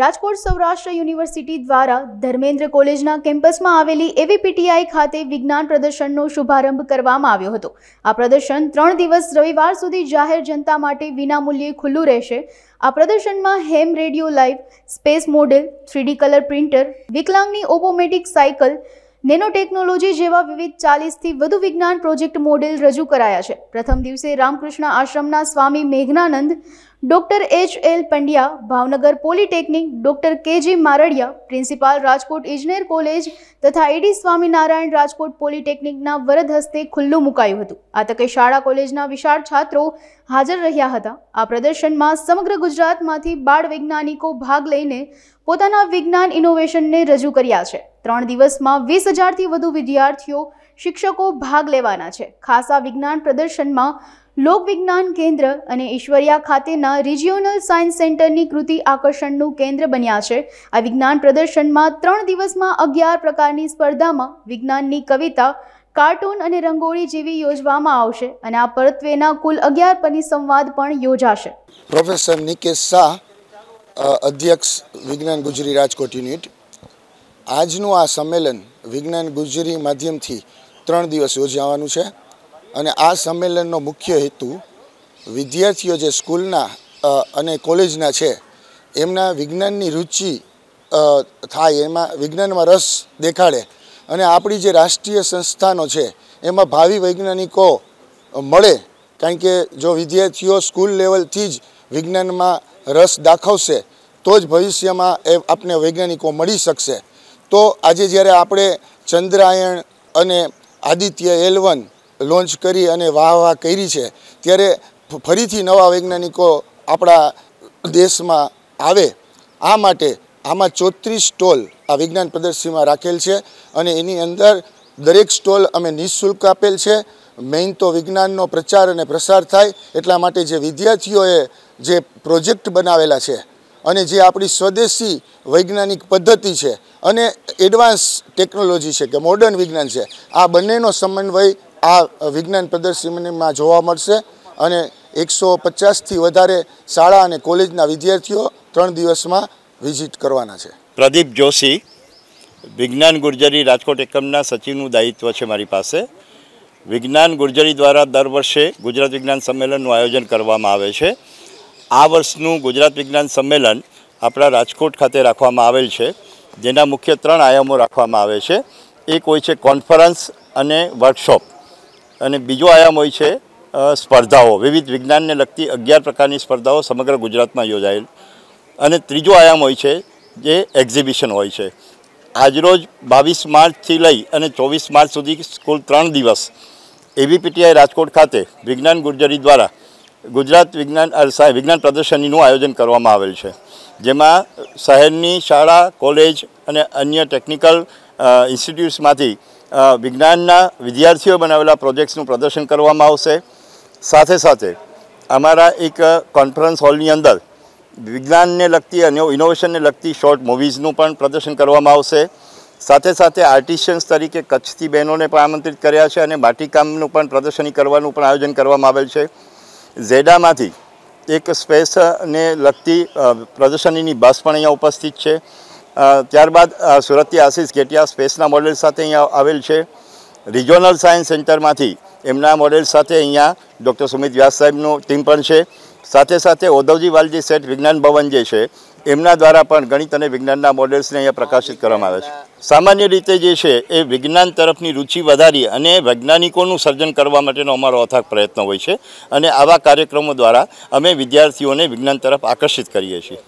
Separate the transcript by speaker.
Speaker 1: Rajkot Saurashtra university દ્વારા ધર્મેન્દ્ર કોલેજના કેમ્પસમાં આવેલી એવીપીટીઆઈ ખાતે વિજ્ઞાન પ્રદર્શનનો શુભારંભ કરવામાં આવ્યો હતો આ પ્રદર્શન ત્રણ દિવસ રવિવાર સુધી જાહેર જનતા માટે વિનામૂલ્યે ખુલ્લું રહેશે આ પ્રદર્શનમાં ham radio live space model three D colour printer વિકલાંગની ઓપોમેટિક સાયકલ નેનો ટેકનોલોજી જેવા વિવિધ ચાલીસથી વધુ વિજ્ઞાન પ્રોજેક્ટ મોડેલ રજૂ કરાયા છે પ્રથમ દિવસે રામકૃષ્ણ આશ્રમના Swami Meghnanand doctor H L Pandya Bhavnagar polytechnic doctor K G Mardia principal Rajkot ઇજનેર કોલેજ તથા એડી સ્વામિનારાયણ રાજકોટ પોલિટેકનિકના વરદ હસ્તે ખુલ્લું મુકાયું હતું આ તકે શાળા કોલેજના વિશાળ છાત્રો હાજર રહ્યા હતા આ પ્રદર્શનમાં સમગ્ર ગુજરાતમાંથી બાળ વૈજ્ઞાનિકો ભાગ લઈને પોતાના વિજ્ઞાન ઇનોવેશનને રજૂ કર્યા છે ત્રણ દિવસમાં વીસ હજારથી વધુ વિદ્યાર્થીઓ શિક્ષકો ભાગ લેવાના છે ખાસા વિજ્ઞાન પ્રદર્શનમાં લોકવિજ્ઞાન કેન્દ્ર અને ઈશ્વરિયા ખાતેના રિજિયોનલ સાયન્સ સેન્ટરની કૃતિ આકર્ષણનું કેન્દ્ર બન્યા છે આ વિજ્ઞાન પ્રદર્શનમાં ત્રણ દિવસમાં અગિયાર પ્રકારની સ્પર્ધામાં વિજ્ઞાનની કવિતા કાર્ટૂન અને રંગોળી જેવી યોજવામાં આવશે અને આ પરત્વેના કુલ અગિયાર પરિસંવાદ પણ યોજાશે
Speaker 2: પ્રોફેસર નિકેશ શાહ અધ્યક્ષ વિજ્ઞાન ગુજરી રાજકોટ યુનિટ આજનું આ સંમેલન વિજ્ઞાન ગુજરી માધ્યમથી ત્રણ દિવસ યોજાવાનું છે અને આ સંમેલનનો મુખ્ય હેતુ વિદ્યાર્થીઓ જે સ્કૂલના અને કોલેજના છે એમના વિજ્ઞાનની રુચિ થાય એમાં વિજ્ઞાનમાં રસ દેખાડે અને આપણી જે રાષ્ટ્રીય સંસ્થાનો છે એમાં ભાવિ વૈજ્ઞાનિકો મળે કારણ કે જો વિદ્યાર્થીઓ સ્કૂલ લેવલથી જ વિજ્ઞાનમાં રસ દાખવશે તો જ ભવિષ્યમાં એ આપને વૈજ્ઞાનિકો મળી શકશે તો આજે જ્યારે આપણે ચંદ્રાયણ અને આદિત્ય એલવન લોન્ચ કરી અને વાહ વાહ કરી છે ત્યારે ફરીથી નવા વૈજ્ઞાનિકો આપણા દેશમાં આવે આ માટે આમાં ચોત્રીસ સ્ટોલ આ વિજ્ઞાન પ્રદર્શનીમાં રાખેલ છે અને એની અંદર દરેક સ્ટોલ અમે નિઃશુલ્ક આપેલ છે મેઇન તો વિજ્ઞાનનો પ્રચાર અને પ્રસાર થાય એટલા માટે જે વિદ્યાર્થીઓએ જે પ્રોજેક્ટ બનાવેલા છે અને જે આપણી સ્વદેશી વૈજ્ઞાનિક પદ્ધતિ છે અને એડવાન્સ ટેકનોલોજી છે કે મોડર્ન વિજ્ઞાન છે આ બંનેનો સમન્વય આ વિજ્ઞાન પ્રદર્શનીમાં જોવા મળશે અને એકસો પચાસથી વધારે શાળા અને કોલેજના વિદ્યાર્થીઓ ત્રણ દિવસમાં વિઝિટ કરવાના છે
Speaker 3: પ્રદીપ જોશી વિજ્ઞાન ગુર્જરી રાજકોટ એકમના સચિવનું દાયિત્વ છે મારી પાસે વિજ્ઞાન ગુર્જરી દ્વારા દર વર્ષે ગુજરાત વિજ્ઞાન સંમેલનનું આયોજન કરવામાં આવે છે આ વર્ષનું ગુજરાત વિજ્ઞાન સંમેલન આપણા રાજકોટ ખાતે રાખવામાં આવેલ છે જેના મુખ્ય ત્રણ આયામો રાખવામાં આવે છે એક હોય છે કોન્ફરન્સ અને વર્કશોપ અને બીજો આયામ હોય છે સ્પર્ધાઓ વિવિધ વિજ્ઞાનને લગતી અગિયાર પ્રકારની સ્પર્ધાઓ સમગ્ર ગુજરાતમાં યોજાયેલ અને ત્રીજો આયામ હોય છે જે એક્ઝિબિશન હોય છે આજરોજ બાવીસ માર્ચથી લઈ અને ચોવીસ માર્ચ સુધી કુલ ત્રણ દિવસ એબીપીટીઆઈ રાજકોટ ખાતે વિજ્ઞાન ગુર્જરી દ્વારા ગુજરાત વિજ્ઞાન વિજ્ઞાન પ્રદર્શનીનું આયોજન કરવામાં આવેલ છે જેમાં શહેરની શાળા કોલેજ અને અન્ય ટેકનિકલ ઇન્સ્ટિટ્યૂટ્સમાંથી વિજ્ઞાનના વિદ્યાર્થીઓ બનાવેલા પ્રોજેક્ટ્સનું પ્રદર્શન કરવામાં આવશે સાથે સાથે અમારા એક કોન્ફરન્સ હોલની અંદર વિજ્ઞાનને લગતી અને ઇનોવેશનને લગતી શોર્ટ મૂવીઝનું પણ પ્રદર્શન કરવામાં આવશે સાથે સાથે આર્ટિશિયન્સ તરીકે કચ્છથી બહેનોને પણ આમંત્રિત કર્યા છે અને માટીકામનું પણ પ્રદર્શની કરવાનું પણ આયોજન કરવામાં આવેલ છે ઝેડામાંથી એક સ્પેસને લગતી પ્રદર્શનીની બસ પણ અહીંયા ઉપસ્થિત છે ત્યારબાદ સુરતથી આશિષ કેટિયા સ્પેસના મોડેલ સાથે અહીંયા આવેલ છે રિજોનલ સાયન્સ સેન્ટરમાંથી એમના મોડેલ સાથે અહીંયા ડૉક્ટર સુમિત વ્યાસ સાહેબનું ટીમ પણ છે સાથે સાથે ઓધવજી વાલજી સેઠ વિજ્ઞાન ભવન જે છે એમના દ્વારા પણ ગણિત અને વિજ્ઞાનના મોડેલ્સને અહીંયા પ્રકાશિત કરવામાં આવે છે સામાન્ય રીતે જે છે એ વિજ્ઞાન તરફની રુચિ વધારી અને વૈજ્ઞાનિકોનું સર્જન કરવા માટેનો અમારો અથાગ પ્રયત્ન હોય છે અને આવા કાર્યક્રમો દ્વારા અમે વિદ્યાર્થીઓને વિજ્ઞાન તરફ આકર્ષિત કરીએ છીએ